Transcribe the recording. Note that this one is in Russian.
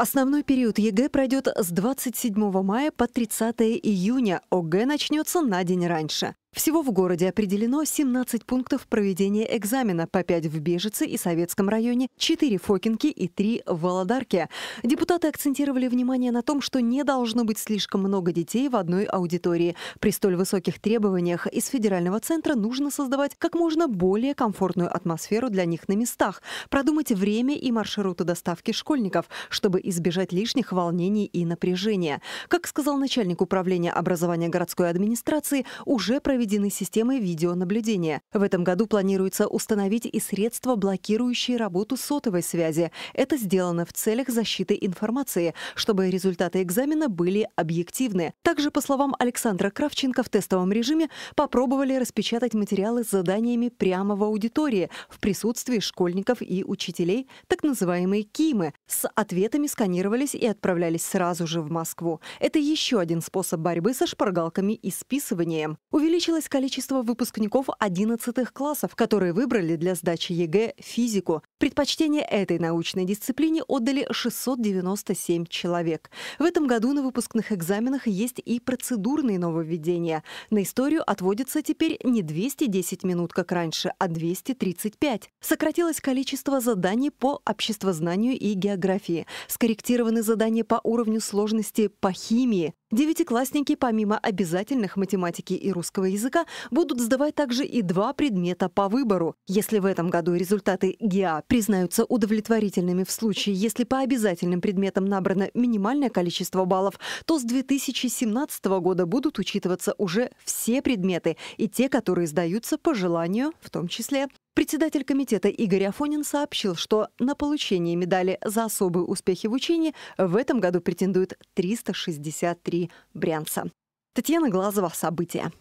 Основной период ЕГЭ пройдет с 27 мая по 30 июня. ОГЭ начнется на день раньше. Всего в городе определено 17 пунктов проведения экзамена, по 5 в Бежице и Советском районе, 4 в Фокинке и 3 в Володарке. Депутаты акцентировали внимание на том, что не должно быть слишком много детей в одной аудитории. При столь высоких требованиях из федерального центра нужно создавать как можно более комфортную атмосферу для них на местах, продумать время и маршруты доставки школьников, чтобы избежать лишних волнений и напряжения. Как сказал начальник управления образования городской администрации, уже провели проведены системы видеонаблюдения. В этом году планируется установить и средства, блокирующие работу сотовой связи. Это сделано в целях защиты информации, чтобы результаты экзамена были объективны. Также, по словам Александра Кравченко, в тестовом режиме попробовали распечатать материалы с заданиями прямо в аудитории в присутствии школьников и учителей, так называемые КИМы. С ответами сканировались и отправлялись сразу же в Москву. Это еще один способ борьбы со шпаргалками и списыванием. Увеличить увеличилось количество выпускников 11 классов, которые выбрали для сдачи ЕГЭ физику. Предпочтение этой научной дисциплине отдали 697 человек. В этом году на выпускных экзаменах есть и процедурные нововведения. На историю отводится теперь не 210 минут, как раньше, а 235. Сократилось количество заданий по обществознанию и географии. Скорректированы задания по уровню сложности по химии. Девятиклассники помимо обязательных математики и русского языка языка будут сдавать также и два предмета по выбору. Если в этом году результаты ГИА признаются удовлетворительными в случае, если по обязательным предметам набрано минимальное количество баллов, то с 2017 года будут учитываться уже все предметы и те, которые сдаются по желанию, в том числе. Председатель комитета Игорь Афонин сообщил, что на получение медали за особые успехи в учении в этом году претендует 363 брянца. Татьяна Глазова. События.